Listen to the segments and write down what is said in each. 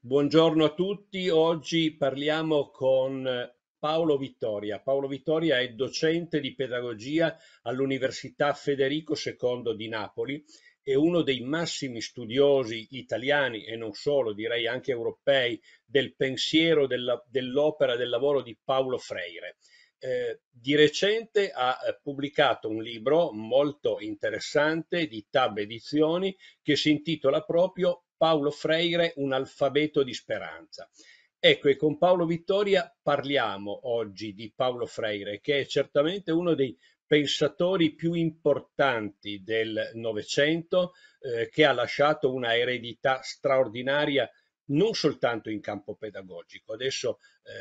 Buongiorno a tutti, oggi parliamo con Paolo Vittoria. Paolo Vittoria è docente di pedagogia all'Università Federico II di Napoli e uno dei massimi studiosi italiani e non solo, direi anche europei, del pensiero, dell'opera, del lavoro di Paolo Freire. Eh, di recente ha eh, pubblicato un libro molto interessante di Tab Edizioni che si intitola proprio Paolo Freire, un alfabeto di speranza. Ecco, e con Paolo Vittoria parliamo oggi di Paolo Freire, che è certamente uno dei pensatori più importanti del Novecento, eh, che ha lasciato una eredità straordinaria non soltanto in campo pedagogico. Adesso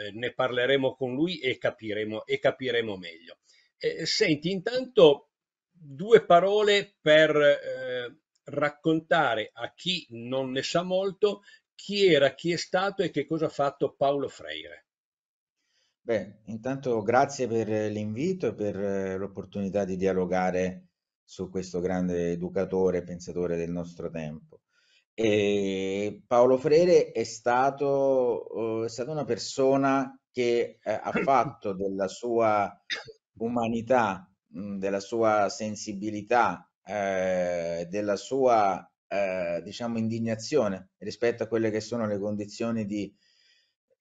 eh, ne parleremo con lui e capiremo, e capiremo meglio. Eh, senti, intanto due parole per eh, raccontare a chi non ne sa molto chi era, chi è stato e che cosa ha fatto Paolo Freire. Beh, intanto grazie per l'invito e per eh, l'opportunità di dialogare su questo grande educatore e pensatore del nostro tempo. E Paolo Freire è stato, eh, è stata una persona che eh, ha fatto della sua umanità, della sua sensibilità, eh, della sua eh, diciamo indignazione rispetto a quelle che sono le condizioni di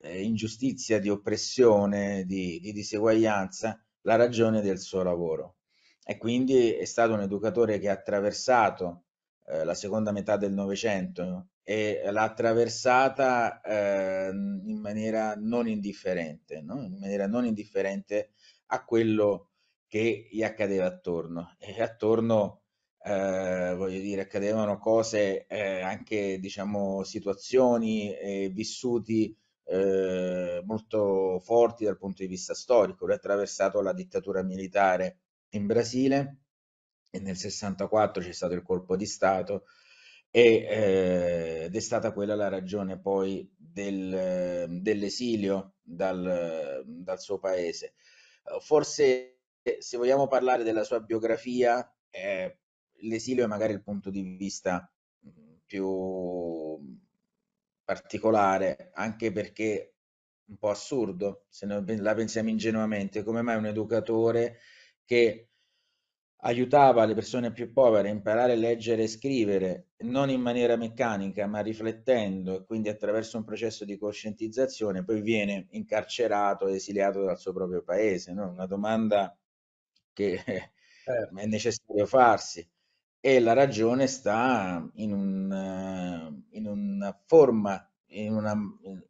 eh, ingiustizia, di oppressione, di, di diseguaglianza, la ragione del suo lavoro. E quindi è stato un educatore che ha attraversato eh, la seconda metà del Novecento e l'ha attraversata eh, in maniera non indifferente, no? in maniera non indifferente a quello che gli accadeva attorno e attorno eh, voglio dire, accadevano cose, eh, anche diciamo situazioni e vissuti eh, molto forti dal punto di vista storico. Lui ha attraversato la dittatura militare in Brasile e nel 64 c'è stato il colpo di Stato e, eh, ed è stata quella la ragione poi del, dell'esilio dal, dal suo paese. Forse se vogliamo parlare della sua biografia, eh, l'esilio è magari il punto di vista mm, più particolare, anche perché un po' assurdo, se noi la pensiamo ingenuamente, come mai un educatore che aiutava le persone più povere a imparare a leggere e scrivere non in maniera meccanica ma riflettendo e quindi attraverso un processo di coscientizzazione poi viene incarcerato esiliato dal suo proprio paese no? una domanda che eh. è necessario farsi e la ragione sta in, un, eh, in una forma, in una,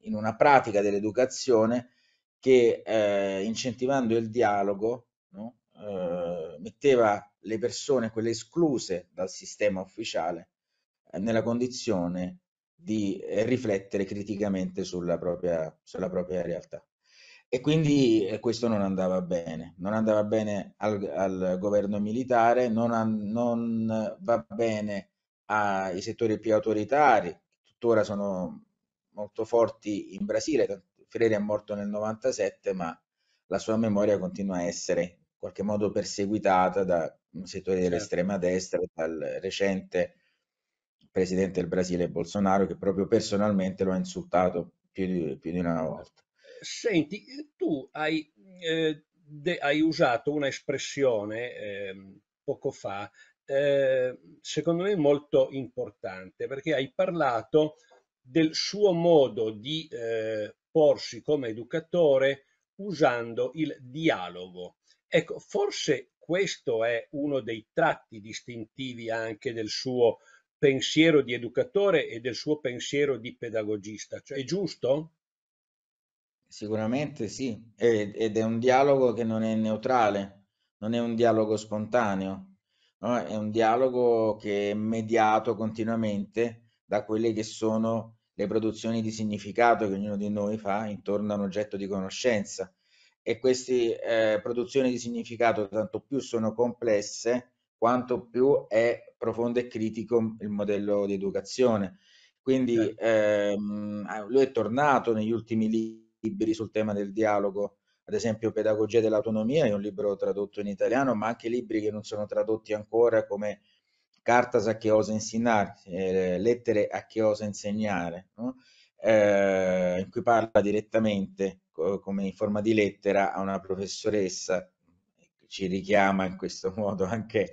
in una pratica dell'educazione che eh, incentivando il dialogo no, eh, metteva le persone, quelle escluse dal sistema ufficiale, eh, nella condizione di riflettere criticamente sulla propria, sulla propria realtà. E quindi eh, questo non andava bene, non andava bene al, al governo militare, non, a, non va bene ai settori più autoritari, tuttora sono molto forti in Brasile, Freire è morto nel 97 ma la sua memoria continua a essere in qualche modo perseguitata da settori certo. dell'estrema destra, dal recente presidente del Brasile Bolsonaro che proprio personalmente lo ha insultato più di, più di una volta senti, tu hai, eh, hai usato un'espressione eh, poco fa, eh, secondo me molto importante, perché hai parlato del suo modo di eh, porsi come educatore usando il dialogo. Ecco, forse questo è uno dei tratti distintivi anche del suo pensiero di educatore e del suo pensiero di pedagogista. Cioè, è giusto? Sicuramente sì, ed è un dialogo che non è neutrale, non è un dialogo spontaneo, no, è un dialogo che è mediato continuamente da quelle che sono le produzioni di significato che ognuno di noi fa intorno a un oggetto di conoscenza e queste eh, produzioni di significato tanto più sono complesse quanto più è profondo e critico il modello di educazione. Quindi certo. ehm, eh, lui è tornato negli ultimi libri libri sul tema del dialogo, ad esempio Pedagogia dell'autonomia è un libro tradotto in italiano, ma anche libri che non sono tradotti ancora come Cartas a che osa insegnare, eh, Lettere a che osa insegnare, no? eh, in cui parla direttamente co come in forma di lettera a una professoressa, ci richiama in questo modo anche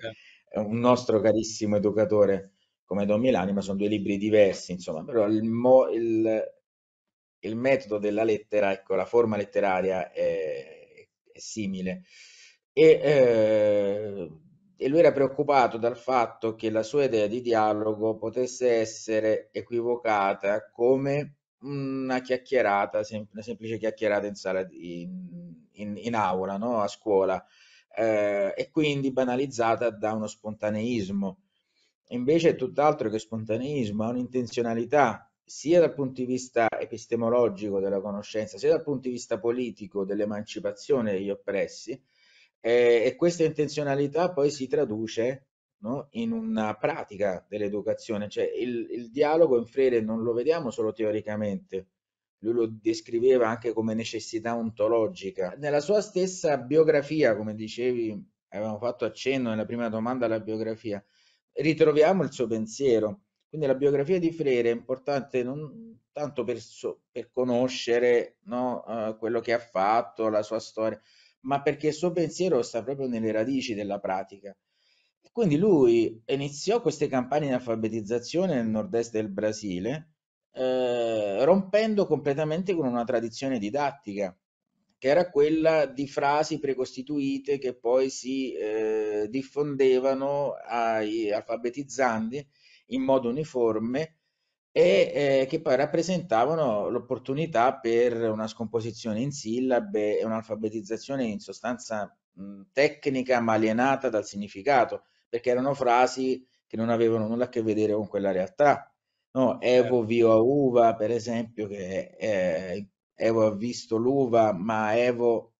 un nostro carissimo educatore come Don Milani, ma sono due libri diversi, insomma, però il, il, il metodo della lettera, ecco, la forma letteraria è, è simile. E, eh, e lui era preoccupato dal fatto che la sua idea di dialogo potesse essere equivocata come una chiacchierata, sem una semplice chiacchierata in sala di, in, in, aula, no? a scuola, eh, e quindi banalizzata da uno spontaneismo. Invece è tutt'altro che spontaneismo, è un'intenzionalità sia dal punto di vista epistemologico della conoscenza, sia dal punto di vista politico dell'emancipazione degli oppressi, eh, e questa intenzionalità poi si traduce no, in una pratica dell'educazione, cioè il, il dialogo in Freire non lo vediamo solo teoricamente, lui lo descriveva anche come necessità ontologica. Nella sua stessa biografia, come dicevi, avevamo fatto accenno nella prima domanda alla biografia, ritroviamo il suo pensiero quindi la biografia di Freire è importante non tanto per, so, per conoscere no, uh, quello che ha fatto, la sua storia, ma perché il suo pensiero sta proprio nelle radici della pratica. quindi lui iniziò queste campagne di alfabetizzazione nel nord-est del Brasile, eh, rompendo completamente con una tradizione didattica, che era quella di frasi precostituite che poi si eh, diffondevano ai alfabetizzandi in modo uniforme e eh, che poi rappresentavano l'opportunità per una scomposizione in sillabe e un'alfabetizzazione in sostanza mh, tecnica ma alienata dal significato, perché erano frasi che non avevano nulla a che vedere con quella realtà. No, certo. Evo vio a uva, per esempio, che eh, Evo ha visto l'uva, ma Evo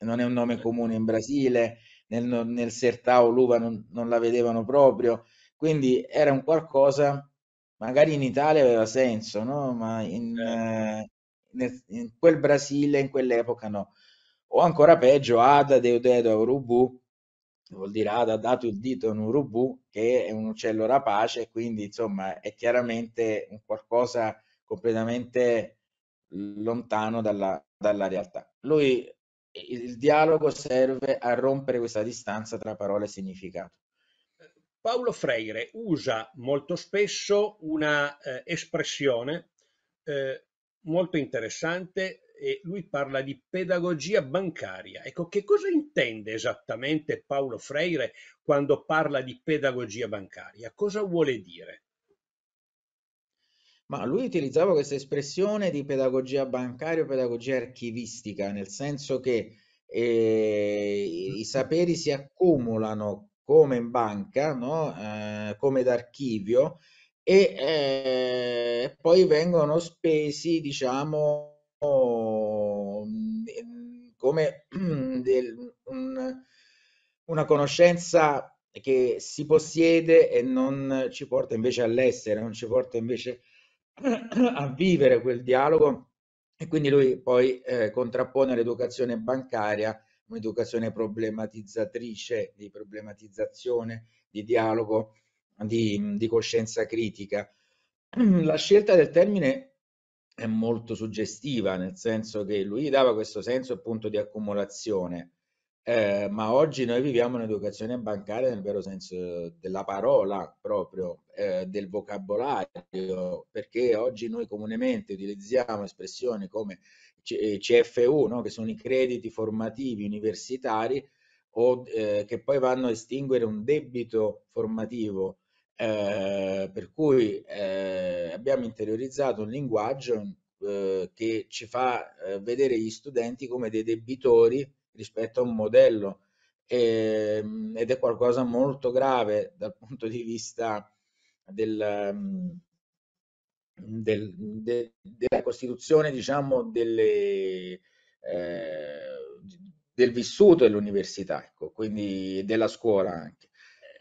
non è un nome certo. comune in Brasile, nel, nel Sertao l'uva non, non la vedevano proprio, quindi era un qualcosa, magari in Italia aveva senso, no? ma in, eh, nel, in quel Brasile, in quell'epoca no. O ancora peggio, Ada Deudedo Urubu, vuol dire Ada ha dato il dito a un Urubu, che è un uccello rapace, quindi insomma è chiaramente un qualcosa completamente lontano dalla, dalla realtà. Lui il dialogo serve a rompere questa distanza tra parole e significato. Paolo Freire usa molto spesso una eh, espressione eh, molto interessante e lui parla di pedagogia bancaria. Ecco, che cosa intende esattamente Paolo Freire quando parla di pedagogia bancaria? Cosa vuole dire? Ma lui utilizzava questa espressione di pedagogia bancaria o pedagogia archivistica, nel senso che eh, i mm. saperi si accumulano come in banca, no? eh, come d'archivio, e eh, poi vengono spesi, diciamo, mm, come del, un, una conoscenza che si possiede e non ci porta invece all'essere, non ci porta invece a vivere quel dialogo e quindi lui poi eh, contrappone l'educazione bancaria un'educazione problematizzatrice, di problematizzazione, di dialogo, di, di coscienza critica. La scelta del termine è molto suggestiva, nel senso che lui dava questo senso appunto di accumulazione, eh, ma oggi noi viviamo un'educazione bancaria nel vero senso della parola proprio, eh, del vocabolario, perché oggi noi comunemente utilizziamo espressioni come CFU, eh, no? che sono i crediti formativi universitari o, eh, che poi vanno a estinguere un debito formativo. Eh, per cui eh, abbiamo interiorizzato un linguaggio eh, che ci fa eh, vedere gli studenti come dei debitori rispetto a un modello e, ehm, ed è qualcosa molto grave dal punto di vista del, ehm, del, de, della costituzione diciamo, delle, eh, del vissuto dell'università, ecco, quindi della scuola anche.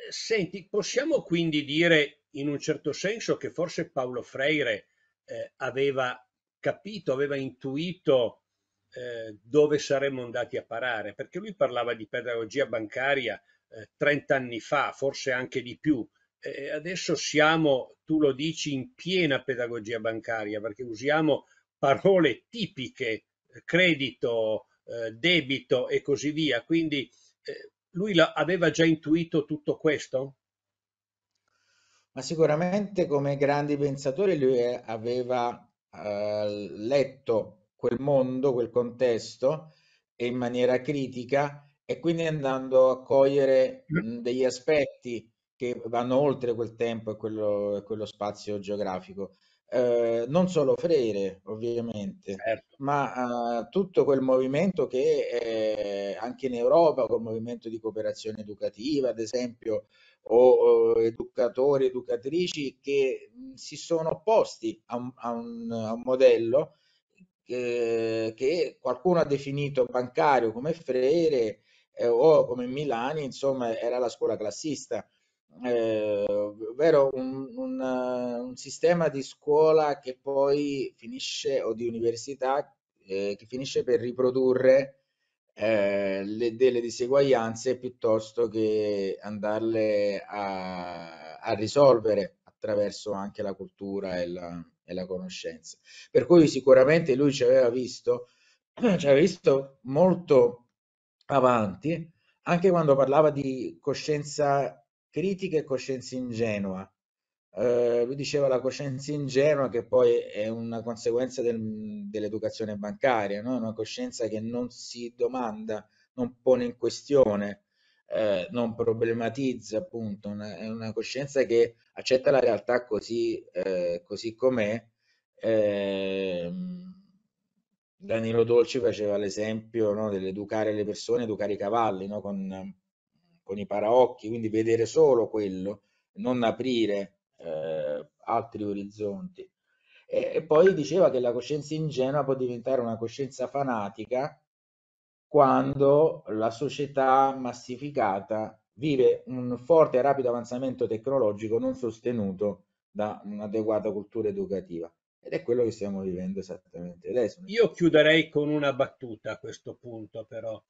Eh, senti, possiamo quindi dire in un certo senso che forse Paolo Freire eh, aveva capito, aveva intuito eh, dove saremmo andati a parare, perché lui parlava di pedagogia bancaria eh, 30 anni fa, forse anche di più, eh, eh, adesso siamo, tu lo dici, in piena pedagogia bancaria perché usiamo parole tipiche, eh, credito, debito e così via. Quindi lui aveva già intuito tutto questo? Ma sicuramente come grandi pensatori lui aveva eh, letto quel mondo, quel contesto in maniera critica e quindi andando a cogliere mm. mh, degli aspetti che vanno oltre quel tempo e quello, quello spazio geografico. Eh, non solo Freire, ovviamente, certo. ma eh, tutto quel movimento che eh, anche in Europa, col movimento di cooperazione educativa, ad esempio, o, o educatori, educatrici che si sono opposti a un, a un, a un modello eh, che qualcuno ha definito bancario come Freire eh, o come Milani, insomma, era la scuola classista. Eh, ovvero un, un, un, sistema di scuola che poi finisce, o di università, eh, che finisce per riprodurre eh, le, delle diseguaglianze piuttosto che andarle a, a, risolvere attraverso anche la cultura e la, e la conoscenza. Per cui sicuramente lui ci aveva visto, ci aveva visto molto avanti, anche quando parlava di coscienza critica e coscienza ingenua. Eh, lui diceva la coscienza ingenua che poi è una conseguenza del, dell'educazione bancaria, no? una coscienza che non si domanda, non pone in questione, eh, non problematizza appunto, una, è una coscienza che accetta la realtà così, eh, così com'è. Ehm, Danilo Dolci faceva l'esempio no, dell'educare le persone, educare i cavalli no, con con i paraocchi, quindi vedere solo quello, non aprire eh, altri orizzonti. E, e poi diceva che la coscienza ingenua può diventare una coscienza fanatica quando la società massificata vive un forte e rapido avanzamento tecnologico non sostenuto da un'adeguata cultura educativa. Ed è quello che stiamo vivendo esattamente adesso. Io chiuderei con una battuta a questo punto, però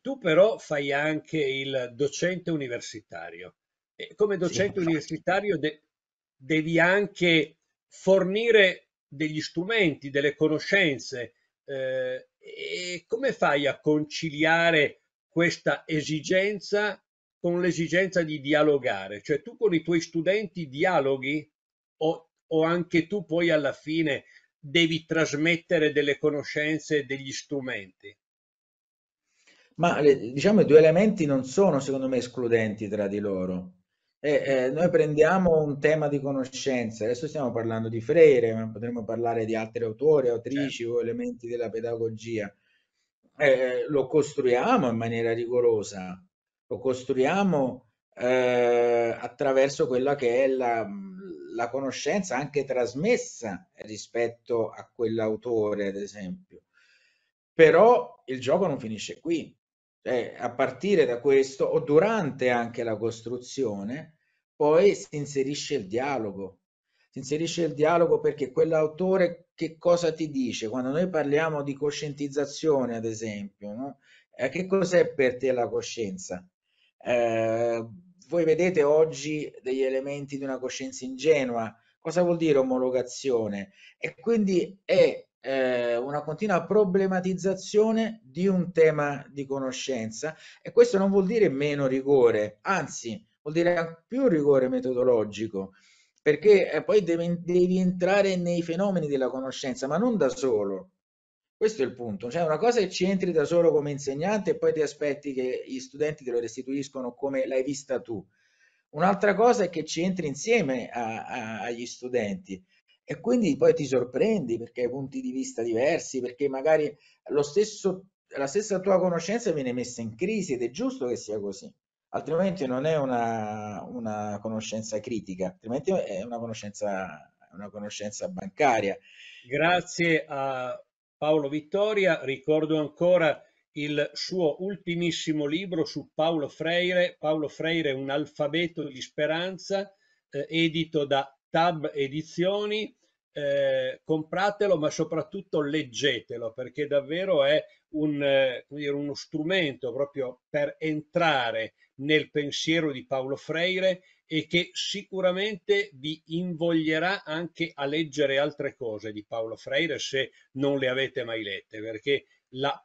tu però fai anche il docente universitario. E come Sì, docente infatti. universitario de- devi anche fornire degli strumenti, delle conoscenze. eh, e come fai a conciliare questa esigenza con l'esigenza di dialogare? Cioè tu con i tuoi studenti dialoghi o, o anche tu poi alla fine devi trasmettere delle conoscenze e degli strumenti? ma eh, diciamo i due elementi non sono secondo me escludenti tra di loro. E, eh, noi prendiamo un tema di conoscenza, adesso stiamo parlando di Freire, ma potremmo parlare di altri autori, autrici certo. o elementi della pedagogia. Eh, eh lo costruiamo in maniera rigorosa, lo costruiamo eh, attraverso quella che è la, la conoscenza anche trasmessa rispetto a quell'autore, ad esempio. Però il gioco non finisce qui, cioè a partire da questo o durante anche la costruzione, poi si inserisce il dialogo. Si inserisce il dialogo perché quell'autore che cosa ti dice? Quando noi parliamo di coscientizzazione, ad esempio, no? eh, che cos'è per te la coscienza? Eh, voi vedete oggi degli elementi di una coscienza ingenua. Cosa vuol dire omologazione? E quindi è eh, una continua problematizzazione di un tema di conoscenza e questo non vuol dire meno rigore, anzi vuol dire più rigore metodologico perché eh, poi devi, devi entrare nei fenomeni della conoscenza, ma non da solo, questo è il punto, cioè una cosa è che ci entri da solo come insegnante e poi ti aspetti che gli studenti te lo restituiscono come l'hai vista tu. Un'altra cosa è che ci entri insieme a, a, agli studenti e quindi poi ti sorprendi perché hai punti di vista diversi, perché magari lo stesso, la stessa tua conoscenza viene messa in crisi ed è giusto che sia così, altrimenti non è una, una conoscenza critica, altrimenti è una conoscenza, una conoscenza bancaria. Grazie a Paolo Vittoria, ricordo ancora il suo ultimissimo libro su Paolo Freire, Paolo Freire un alfabeto di speranza, eh, edito da Tab Edizioni, eh, compratelo ma soprattutto leggetelo perché davvero è un, eh, uno strumento proprio per entrare nel pensiero di Paolo Freire e che sicuramente vi invoglierà anche a leggere altre cose di Paolo Freire se non le avete mai lette perché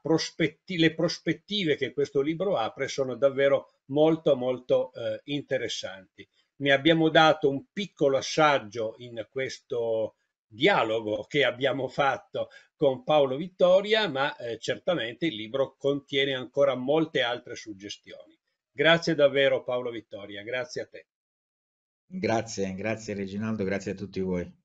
prospetti le prospettive che questo libro apre sono davvero molto molto eh, interessanti ne abbiamo dato un piccolo assaggio in questo dialogo che abbiamo fatto con Paolo Vittoria, ma eh, certamente il libro contiene ancora molte altre suggestioni. Grazie davvero Paolo Vittoria, grazie a te. Grazie, grazie Reginaldo, grazie a tutti voi.